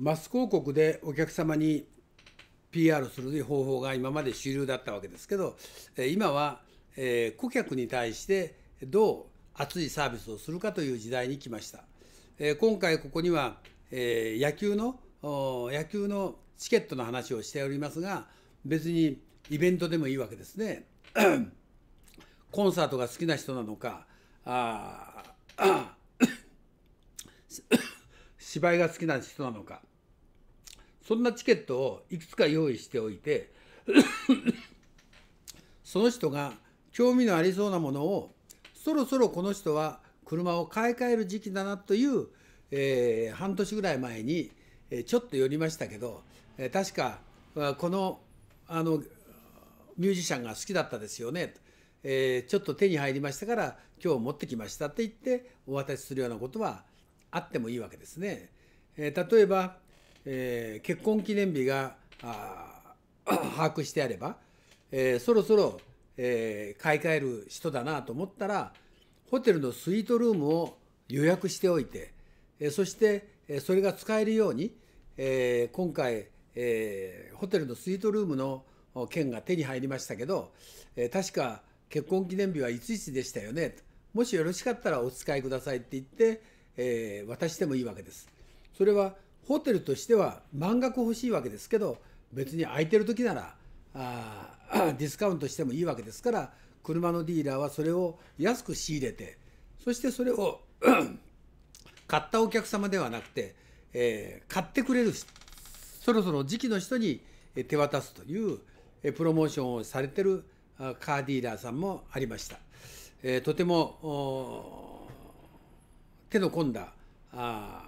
マス広告でお客様に PR する方法が今まで主流だったわけですけど今は顧客に対してどう熱いサービスをするかという時代に来ました今回ここには野球の野球のチケットの話をしておりますが別にイベントでもいいわけですね コンサートが好きな人なのかああ芝居が好きな人なのかそんなチケットをいくつか用意しておいて その人が興味のありそうなものをそろそろこの人は車を買い替える時期だなという、えー、半年ぐらい前に、えちょっと寄りましたけど、え確かこのあのミュージシャンが好きだったですよねと、えー、ちょっと手に入りましたから今日持ってきましたって言ってお渡しするようなことはあってもいいわけですね。えー、例えば、えー、結婚記念日が 把握してあれば、えー、そろそろ、え買い替える人だなと思ったらホテルのスイートルームを予約しておいて、えそして、えそれが使えるように、え今回、えホテルのスイートルームの券が手に入りましたけど、え確か結婚記念日はいついつでしたよねもしよろしかったらお使いくださいって言って、えー、渡してもいいわけです。それはホテルとしては満額欲しいわけですけど別に空いてる時ならあ ディスカウントしてもいいわけですから車のディーラーはそれを安く仕入れてそしてそれを 買ったお客様ではなくて、えー、買ってくれるそろそろ時期の人に手渡すというプロモーションをされてるカーディーラーさんもありました。えー、とても手の込んだあ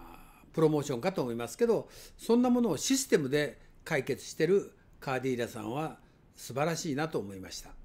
プロモーションかと思いますけどそんなものをシステムで解決してるカーディーラさんは素晴らしいなと思いました。